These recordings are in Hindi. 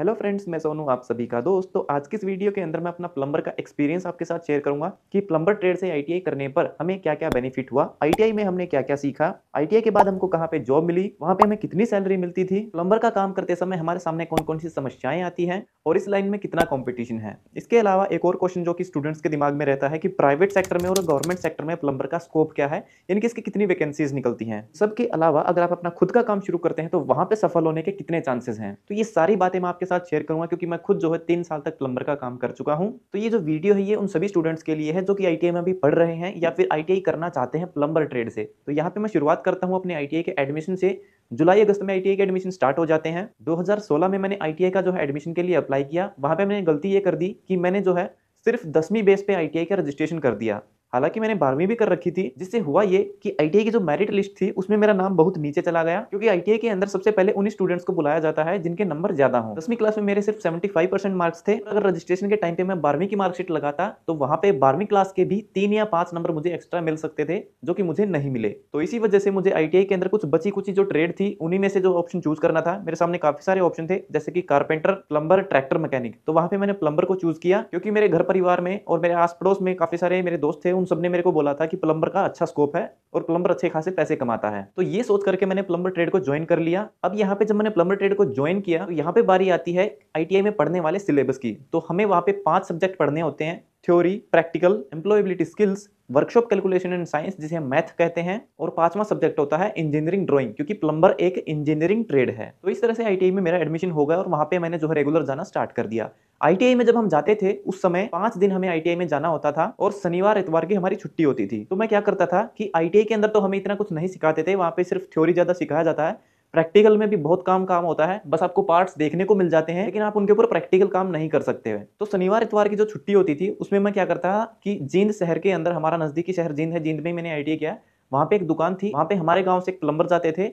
हेलो फ्रेंड्स मैं सोनू आप सभी का दोस्त तो आज की इस वीडियो के अंदर मैं अपना प्लम्बर का एक्सपीरियंस आपके साथ शेयर करूंगा कि प्लम्बर ट्रेड से आईटीआई करने पर हमें क्या क्या बेनिफिट हुआ आईटीआई में हमने क्या क्या सीखा आईटीआई के बाद हमको कहाँ पे जॉब मिली वहाँ पे हमें कितनी सैलरी मिलती थी प्लम्बर का काम करते समय हमारे सामने कौन कौन सी समस्याएं आती है और इस लाइन में कितना कंपटीशन है इसके अलावा एक और क्वेश्चन जो कि स्टूडेंट्स के दिमाग में रहता है कि प्राइवेट सेक्टर में और गवर्नमेंट सेक्टर में प्लम्बर का स्कोप क्या है यानी कि इसकी कितनी वैकेंसीज निकलती हैं सबके अलावा अगर आप अपना खुद का काम शुरू करते हैं तो वहाँ पर सफल होने के कितने चांसेज हैं तो ये सारी बातें मैं आपके साथ शेयर करूँगा क्योंकि मैं खुद जो है तीन साल तक प्लम्बर का काम कर चुका हूँ तो ये जो वीडियो है ये उन सभी स्टूडेंट्स के लिए है जो कि आई में अभी पढ़ रहे हैं या फिर आई करना चाहते हैं प्लम्बर ट्रेड से तो यहाँ पर मैं शुरुआत करता हूँ अपने आई के एडमिशन से जुलाई अगस्त में आई के एडमिशन स्टार्ट हो जाते हैं 2016 में मैंने आई का जो है एडमिशन के लिए अप्लाई किया वहाँ पे मैंने गलती ये कर दी कि मैंने जो है सिर्फ दसवीं बेस पे आई का रजिस्ट्रेशन कर दिया हालांकि मैंने बारहवीं भी कर रखी थी जिससे हुआ ये कि आई की जो मेरिट लिस्ट थी उसमें मेरा नाम बहुत नीचे चला गया क्योंकि आई के अंदर सबसे पहले उन स्टूडेंट्स को बुलाया जाता है जिनके नंबर ज्यादा हो दसवीं क्लास में मेरे सिर्फ 75 परसेंट मार्क्स थे अगर रजिस्ट्रेशन के टाइम पे मैं बारहवीं की मार्कशीट लगाता तो वहां पे बारहवीं क्लास के भी तीन या पांच नंबर मुझे एक्स्ट्रा मिल सकते थे जो कि मुझे नहीं मिले तो इसी वजह से मुझे आई के अंदर कुछ बची कुछ जो ट्रेड थी उन्हीं में से जो ऑप्शन चूज करना था मेरे सामने काफी सारे ऑप्शन थे जैसे कि कारपेंटर प्लम्बर ट्रैक्टर मैकेनिक तो वहां पे मैंने प्लम्बर को चूज किया क्योंकि मेरे घर परिवार में और मेरे आस पड़ोस में काफी सारे मेरे दोस्त थे उन सब ने मेरे को बोला था कि प्लम्बर का अच्छा स्कोप है और प्लम्बर अच्छे खासे पैसे कमाता है तो ये सोच करके मैंने प्लम्बर ट्रेड को ज्वाइन कर लिया अब यहाँ पे जब मैंने प्लम्बर ट्रेड को ज्वाइन किया तो यहाँ पे बारी आती है आईटीआई में पढ़ने वाले सिलेबस की तो हमें वहाँ पे पांच सब्जेक्ट पढ़ने होते हैं theory practical employability skills workshop calculation and science जिसे हम मैथ कहते हैं और पांचवा सब्जेक्ट होता है इंजीनियरिंग ड्राइंग क्योंकि प्लम्बर एक इंजीनियरिंग ट्रेड है तो इस तरह से आईटीआई में मेरा एडमिशन हो गया और वहाँ पे मैंने जो है रेगुलर जाना स्टार्ट कर दिया आईटीआई में जब हम जाते थे उस समय पांच दिन हमें आईटीआई में जाना होता था और शनिवार एतवार की हमारी छुट्टी होती थी तो मैं क्या करता था कि आईटीआई के अंदर तो हमें इतना कुछ नहीं सिखाते थे वहाँ पे सिर्फ थ्योरी ज्यादा सिखाया जाता है प्रैक्टिकल में भी बहुत काम काम होता है बस आपको पार्ट्स देखने को मिल जाते हैं लेकिन आप उनके ऊपर प्रैक्टिकल काम नहीं कर सकते हैं तो शनिवार इतवार की जो छुट्टी होती थी उसमें मैं क्या करता कि जींद शहर के अंदर हमारा नज़दीकी शहर जींद है जींद में मैंने आई किया वहाँ पे एक दुकान थी वहाँ पे हमारे गाँव से एक प्लम्बर जाते थे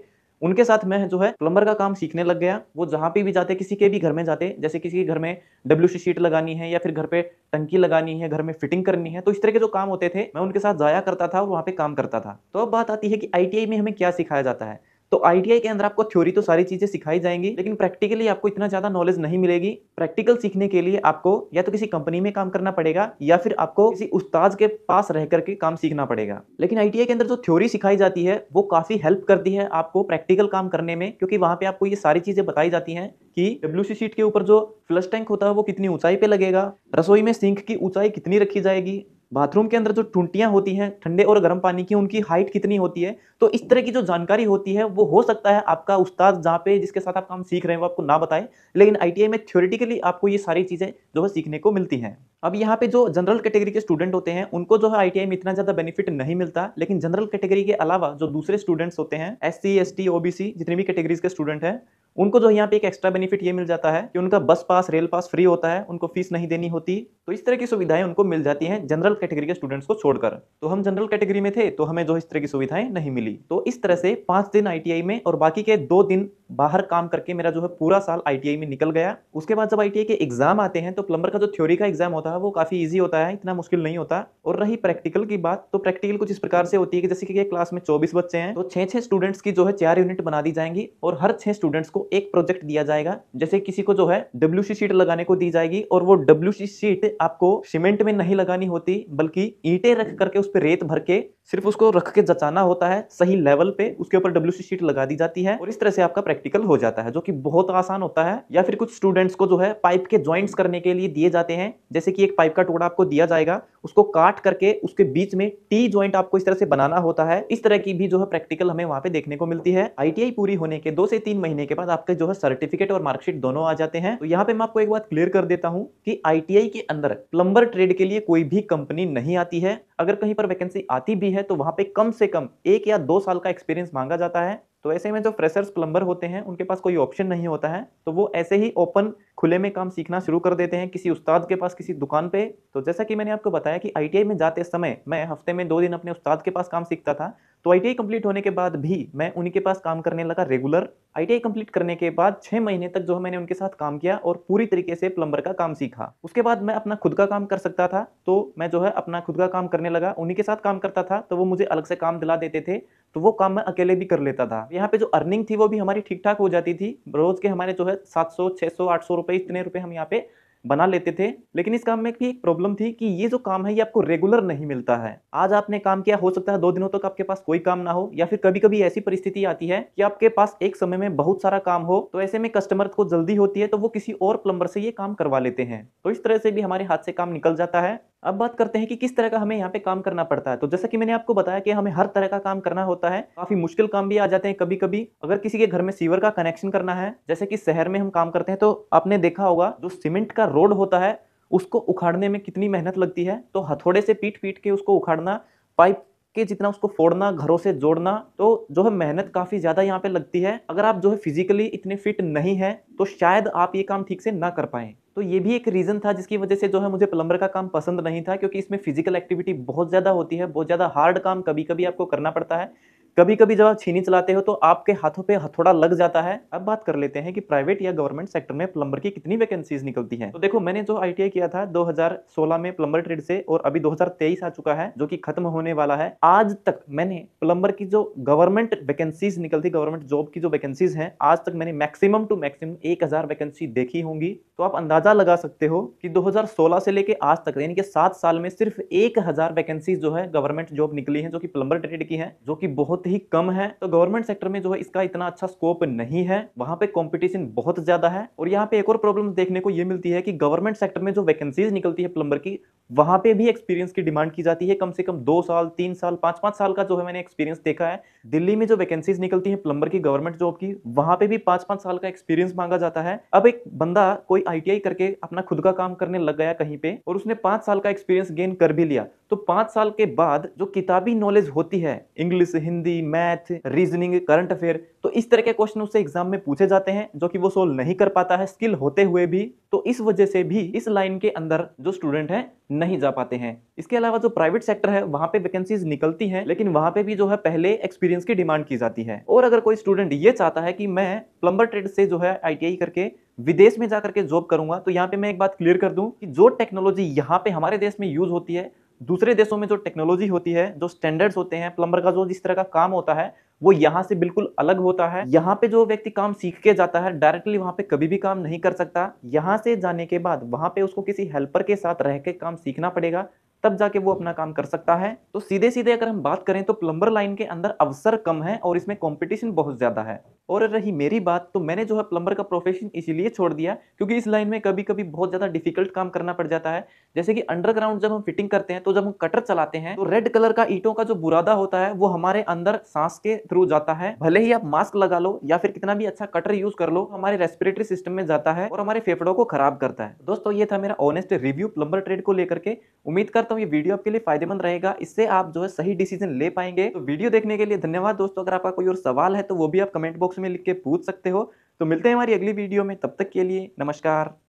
उनके साथ मैं जो है प्लम्बर का काम सीखने लग गया वो जहाँ पे भी जाते किसी के भी घर में जाते जैसे किसी के घर में डब्ल्यू शीट लगानी है या फिर घर पे टंकी लगानी है घर में फिटिंग करनी है तो इस तरह के जो काम होते थे मैं उनके साथ जाया करता था और वहाँ पे काम करता था तो अब बात आती है कि आई में हमें क्या सिखाया जाता है तो आईटीआई के अंदर आपको थ्योरी तो सारी चीज़ें सिखाई जाएंगी लेकिन प्रैक्टिकली आपको इतना ज़्यादा नॉलेज नहीं मिलेगी प्रैक्टिकल सीखने के लिए आपको या तो किसी कंपनी में काम करना पड़ेगा या फिर आपको किसी उस्ताद के पास रह करके काम सीखना पड़ेगा लेकिन आई के अंदर जो थ्योरी सिखाई जाती है वो काफ़ी हेल्प करती है आपको प्रैक्टिकल काम करने में क्योंकि वहां पे आपको ये सारी चीज़ें बताई जाती है कि डब्ल्यू सीट के ऊपर जो फ्लश टैंक होता है वो कितनी ऊंचाई पे लगेगा रसोई में सिंक की ऊंचाई कितनी रखी जाएगी बाथरूम के अंदर जो टूंटियाँ होती हैं ठंडे और गर्म पानी की उनकी हाइट कितनी होती है तो इस तरह की जो जानकारी होती है वो हो सकता है आपका उस्ताद जहाँ पे जिसके साथ आप काम सीख रहे हैं वो आपको ना बताए लेकिन आई में थ्योरेटिकली आपको ये सारी चीज़ें जो है सीखने को मिलती हैं अब यहाँ पे जो जनरल कैटेगरी के स्टूडेंट होते हैं उनको जो है आई में इतना ज़्यादा बेनिफिट नहीं मिलता लेकिन जनरल कैटेगरी के अलावा जो दूसरे स्टूडेंट्स होते हैं एस सी एस टी जितनी भी कैटेगरीज के स्टूडेंट हैं उनको जो यहाँ पे एक एक्स्ट्रा बेनिफिट ये मिल जाता है कि उनका बस पास रेल पास फ्री होता है उनको फीस नहीं देनी होती तो इस तरह की सुविधाएं उनको मिल जाती हैं जनरल कैटेगरी के स्टूडेंट्स को छोड़कर तो हम जनरल कैटेगरी में थे तो हमें जो इस तरह की सुविधाएं नहीं मिली तो इस तरह से पांच दिन आई में और बाकी के दो दिन बाहर काम करके मेरा जो है पूरा साल आई में निकल गया उसके बाद जब आई के एग्जाम आते हैं तो प्लम्बर का जो थ्योरी का एग्जाम होता है वो काफ़ी ईजी होता है इतना मुश्किल नहीं होता और रही प्रैक्टिकल की बात तो प्रैक्टिकल कुछ इस प्रकार से होती है कि जैसे कि क्लास में चौबीस बच्चे हैं तो छह छह स्टूडेंट्स की जो है चार यूनिट बना दी जाएंगी और हर छह स्टूडेंट्स को एक प्रोजेक्ट दिया जाएगा जैसे किसी को जो है डब्ल्यू शीट लगाने को दी जाएगी और वो डब्ल्यू शीट आपको सीमेंट में नहीं लगानी होती बल्कि ईटे रख करके उस पर रेत भर के सिर्फ उसको रख के जचाना होता है सही लेवल पे उसके ऊपर डब्ल्यू शीट लगा दी जाती है और इस तरह से आपका प्रैक्टिकल हो जाता है जो कि बहुत आसान होता है या फिर कुछ स्टूडेंट्स को जो है पाइप के ज्वाइंट्स करने के लिए दिए जाते हैं जैसे कि एक पाइप का टुकड़ा आपको दिया जाएगा उसको काट करके उसके बीच में टी ज्वाइंट आपको इस तरह से बनाना होता है इस तरह की भी जो है प्रैक्टिकल हमें वहाँ पे देखने को मिलती है आई पूरी होने के दो से तीन महीने के बाद आपके जो है सर्टिफिकेट और मार्कशीट दोनों आ जाते हैं तो यहाँ पे मैं आपको एक बात क्लियर कर देता हूँ कि आई के अंदर प्लम्बर ट्रेड के लिए कोई भी कंपनी नहीं आती है अगर कहीं पर वैकेंसी आती भी है तो वहाँ पे कम से कम एक या दो साल का एक्सपीरियंस मांगा जाता है तो ऐसे में जो फ्रेशर्स प्लम्बर होते हैं उनके पास कोई ऑप्शन नहीं होता है तो वो ऐसे ही ओपन खुले में काम सीखना शुरू कर देते हैं किसी उस्ताद के पास किसी दुकान पे तो जैसा कि मैंने आपको बताया कि आई में जाते समय मैं हफ्ते में दो दिन अपने उस्ताद के पास काम सीखता था तो आई कंप्लीट होने के बाद भी मैं उनके पास काम करने लगा रेगुलर आई कंप्लीट करने के बाद छह महीने तक जो है मैंने उनके साथ काम किया और पूरी तरीके से प्लम्बर का काम सीखा उसके बाद मैं अपना खुद का काम कर सकता था तो मैं जो है अपना खुद का काम करने लगा उन्हीं के साथ काम करता था तो वो मुझे अलग से काम दिला देते थे तो वो काम मैं अकेले भी कर लेता था यहाँ पे जो अर्निंग थी वो भी हमारी ठीक ठाक हो जाती थी रोज के हमारे जो है सात सौ छह सौ आठ सौ रुपये इतने रुपए हम यहाँ पे बना लेते थे लेकिन इस काम में भी एक प्रॉब्लम थी कि ये जो काम है ये आपको रेगुलर नहीं मिलता है आज आपने काम किया हो सकता है दो दिनों तक तो आपके पास कोई काम ना हो या फिर कभी कभी ऐसी परिस्थिति आती है कि आपके पास एक समय में बहुत सारा काम हो तो ऐसे में कस्टमर को जल्दी होती है तो वो किसी और प्लम्बर से ये काम करवा लेते हैं तो इस तरह से भी हमारे हाथ से काम निकल जाता है अब बात करते हैं कि किस तरह का हमें यहाँ पे काम करना पड़ता है तो जैसा कि मैंने आपको बताया कि हमें हर तरह का काम करना होता है काफी मुश्किल काम भी आ जाते हैं कभी कभी अगर किसी के घर में सीवर का कनेक्शन करना है जैसे कि शहर में हम काम करते हैं तो आपने देखा होगा जो सीमेंट का रोड होता है उसको उखाड़ने में कितनी मेहनत लगती है तो हथौड़े से पीट पीट के उसको उखाड़ना पाइप कि जितना उसको फोड़ना घरों से जोड़ना तो जो है मेहनत काफ़ी ज़्यादा यहाँ पे लगती है अगर आप जो है फिजिकली इतने फिट नहीं हैं तो शायद आप ये काम ठीक से ना कर पाएँ तो ये भी एक रीज़न था जिसकी वजह से जो है मुझे प्लम्बर का काम पसंद नहीं था क्योंकि इसमें फिजिकल एक्टिविटी बहुत ज़्यादा होती है बहुत ज़्यादा हार्ड काम कभी कभी आपको करना पड़ता है कभी कभी जब आप छीनी चलाते हो तो आपके हाथों पे हथौड़ा लग जाता है अब बात कर लेते हैं कि प्राइवेट या गवर्नमेंट सेक्टर में प्लम्बर की कितनी वैकेंसीज निकलती हैं तो देखो मैंने जो आईटीआई किया था 2016 में प्लम्बर ट्रेड से और अभी 2023 आ चुका है जो कि खत्म होने वाला है आज तक मैंने प्लम्बर की जो गवर्नमेंट वैकेंसीज निकलती गवर्नमेंट जॉब की जो वैकेंसीज है आज तक मैंने मैक्सिमम टू मैक्सिमम एक वैकेंसी देखी होंगी तो आप अंदाजा लगा सकते हो कि दो से लेकर आज तक यानी कि सात साल में सिर्फ एक हजार वैकेंसीज जो है गवर्नमेंट जॉब निकली है जो की प्लम्बर ट्रेड की है जो की बहुत ही कम है तो गवर्नमेंट सेक्टर में जो है इसका इतना अच्छा स्कोप नहीं है वहां पे कंपटीशन बहुत ज़्यादा है और यहाँ पे एक और प्रॉब्लम देखने को ये मिलती है कि गवर्नमेंट सेक्टर में जो वैकेंसीज निकलती है प्लम्बर की वहां पे भी एक्सपीरियंस की डिमांड की जाती है कम से कम दो साल तीन साल पांच पांच साल का जो है मैंने एक्सपीरियंस देखा है दिल्ली में जो वैकेंसीज निकलती है प्लम्बर की गवर्नमेंट जॉब की वहां पे भी पांच पांच साल का एक्सपीरियंस मांगा जाता है अब एक बंदा कोई आई करके अपना खुद का काम करने लग गया कहीं पे और उसने पांच साल का एक्सपीरियंस गेन कर भी लिया तो पांच साल के बाद जो किताबी नॉलेज होती है English Hindi math reasoning current affair तो इस तरह के क्वेश्चन उसे एग्जाम में पूछे जाते हैं जो कि वो सोल्व नहीं कर पाता है स्किल होते हुए भी तो इस वजह से भी इस लाइन के अंदर जो स्टूडेंट है नहीं जा पाते हैं इसके अलावा जो प्राइवेट सेक्टर है वहां पे वैकेंसीज निकलती हैं लेकिन वहां पे भी जो है पहले एक्सपीरियंस की डिमांड की जाती है और अगर कोई स्टूडेंट ये चाहता है कि मैं प्लम्बर ट्रेड से जो है आई करके विदेश में जा करके जॉब करूंगा तो यहाँ पे मैं एक बात क्लियर कर दूं कि जो टेक्नोलॉजी यहाँ पे हमारे देश में यूज होती है दूसरे देशों में जो टेक्नोलॉजी होती है जो स्टैंडर्ड्स होते हैं प्लम्बर का जो जिस तरह का काम होता है वो यहाँ से बिल्कुल अलग होता है यहाँ पे जो व्यक्ति काम सीख के जाता है डायरेक्टली वहाँ पे कभी भी काम नहीं कर सकता यहाँ से जाने के बाद वहाँ पे उसको किसी हेल्पर के साथ रह के काम सीखना पड़ेगा तब जाके वो अपना काम कर सकता है तो सीधे सीधे अगर हम बात करें तो प्लम्बर लाइन के अंदर अवसर कम है और इसमें कॉम्पिटिशन बहुत ज़्यादा है और रही मेरी बात तो मैंने जो है प्लम्बर का प्रोफेशन इसीलिए छोड़ दिया क्योंकि इस लाइन में कभी कभी बहुत ज़्यादा डिफिकल्ट काम करना पड़ जाता है जैसे कि अंडरग्राउंड जब हम फिटिंग करते हैं तो जब हम कटर चलाते हैं तो रेड कलर का ईटों का जो बुरादा होता है वो हमारे अंदर सांस के थ्रू जाता है भले ही आप मास्क लगा लो या फिर कितना भी अच्छा कटर यूज कर लो हमारे रेस्पिरेटरी सिस्टम में जाता है और हमारे फेफड़ों को खराब करता है दोस्तों ये था मेरा ऑनेस्ट रिव्यू प्लम्बर ट्रेड को लेकर के उम्मीद करता हूँ ये वीडियो आपके लिए फायदेमंद रहेगा इससे आप जो है सही डिसीजन ले पाएंगे तो वीडियो देखने के लिए धन्यवाद दोस्तों अगर आपका कोई और सवाल है तो वो भी आप कमेंट बॉक्स में लिख के पूछ सकते हो तो मिलते हैं हमारी अगली वीडियो में तब तक के लिए नमस्कार